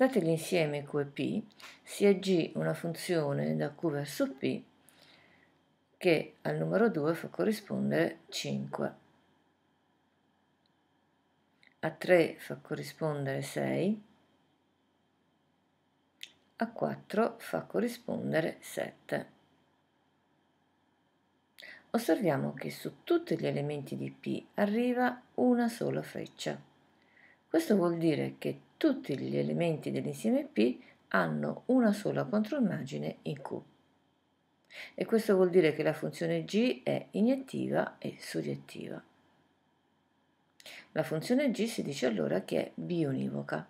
Dati l'insieme P, si aggì una funzione da Q verso P che al numero 2 fa corrispondere 5, a 3 fa corrispondere 6, a 4 fa corrispondere 7. Osserviamo che su tutti gli elementi di P arriva una sola freccia. Questo vuol dire che tutti gli elementi dell'insieme P hanno una sola controimmagine in Q. E questo vuol dire che la funzione G è iniettiva e suriettiva. La funzione G si dice allora che è bionivoca.